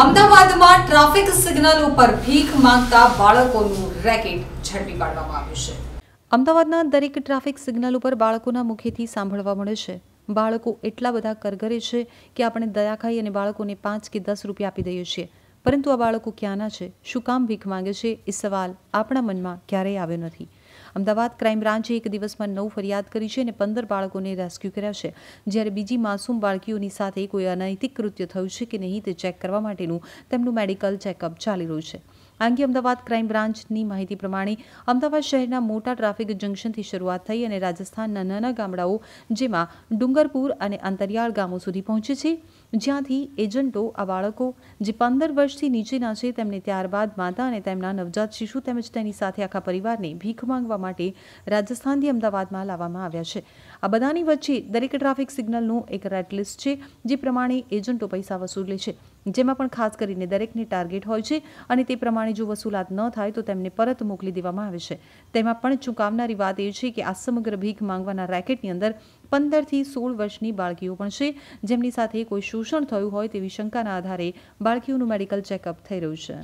અમદાવાદમાં traffic signal ઉપર ભીખ માંગતા બાળકોનું રેકેટ ઝડપી પાડવામાં આવ્યું છે અમદાવાદના દરેક ટ્રાફિક સિગ્નલ ઉપર બાળકોના મુખેથી સાંભળવા મળે છે બાળકો એટલા બધા કરગરે છે કે આપણે દયા ખાઈ અને બાળકોને પાંચ કે દસ રૂપિયા આપી દઈએ છીએ પરંતુ આ બાળકો ક્યાંના છે શું કામ ભીખ માંગે છે એ સવાલ આપણા મનમાં ક્યારેય આવ્યો નથી અમદાવાદ ક્રાઇમ બ્રાન્ચે એક દિવસમાં નવ ફરિયાદ કરી છે અને પંદર બાળકોને રેસ્ક્યુ કર્યા છે જ્યારે બીજી માસૂમ બાળકીઓની સાથે કોઈ અનૈતિક કૃત્ય થયું છે કે નહીં તે ચેક કરવા માટેનું તેમનું મેડિકલ ચેકઅપ ચાલી રહ્યું છે આ અંગે અમદાવાદ ક્રાઇમ બ્રાન્ચની માહિતી પ્રમાણે અમદાવાદ શહેરના મોટા ટ્રાફિક જંકશનથી શરૂઆત થઈ અને રાજસ્થાનના નાના ગામડાઓ જેમાં ડુંગરપુર અને અંતરિયાળ ગામો સુધી પહોંચે છે જ્યાંથી એજન્ટો આ બાળકો જે પંદર વર્ષથી નીચેના છે તેમને ત્યારબાદ માતા અને તેમના નવજાત શિશુ તેમજ તેની સાથે આખા પરિવારને ભીખ માંગવા માટે રાજસ્થાનથી અમદાવાદમાં લાવવામાં આવ્યા છે આ બધાની વચ્ચે દરેક ટ્રાફિક સિગ્નલનું એક રેડ છે જે પ્રમાણે એજન્ટો પૈસા વસૂલે છે જેમાં પણ ખાસ કરીને દરેકની ટાર્ગેટ હોય છે અને તે પ્રમાણે જો વસૂલાત ન થાય તો તેમને પરત મોકલી દેવામાં આવે છે તેમાં પણ ચૂંકાવનારી વાત એ છે કે આ સમગ્ર ભીખ માંગવાના રેકેટની અંદર પંદરથી સોળ વર્ષની બાળકીઓ પણ છે જેમની સાથે કોઈ શોષણ થયું હોય તેવી શંકાના આધારે બાળકીઓનું મેડિકલ ચેકઅપ થઈ રહ્યું છે